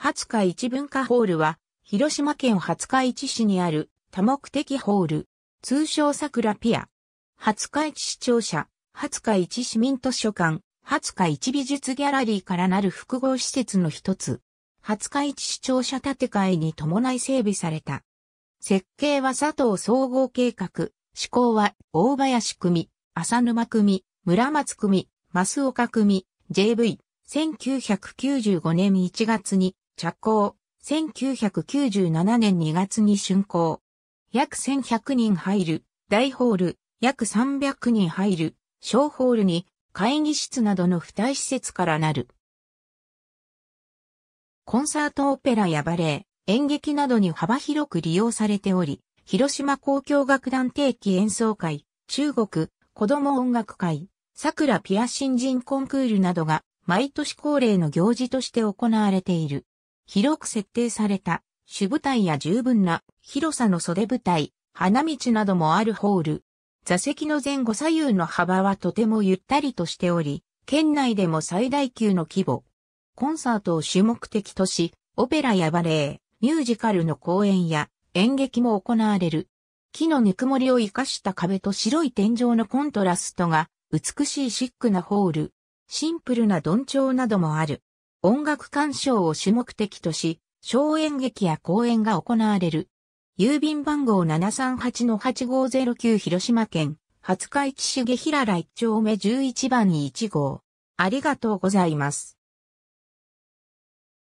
20日市文化ホールは、広島県20日市市にある多目的ホール、通称桜ピア。20日市市庁舎、20日市市民図書館、20日市美術ギャラリーからなる複合施設の一つ。20日市市庁舎建て替えに伴い整備された。設計は佐藤総合計画、施行は大林組、浅沼組、村松組、増岡組、JV。1995年1月に着工、1997年2月に竣工。約1100人入る、大ホール、約300人入る、小ホールに、会議室などの付帯施設からなる。コンサートオペラやバレエ、演劇などに幅広く利用されており、広島交響楽団定期演奏会、中国子供音楽会、桜ピア新人コンクールなどが毎年恒例の行事として行われている。広く設定された主舞台や十分な広さの袖舞台、花道などもあるホール。座席の前後左右の幅はとてもゆったりとしており、県内でも最大級の規模。コンサートを主目的とし、オペラやバレエ、ミュージカルの公演や演劇も行われる。木のぬくもりを生かした壁と白い天井のコントラストが美しいシックなホール。シンプルな鈍調などもある。音楽鑑賞を主目的とし、小演劇や公演が行われる。郵便番号738-8509広島県、廿日市市下平来町丁目11番に1号。ありがとうございます。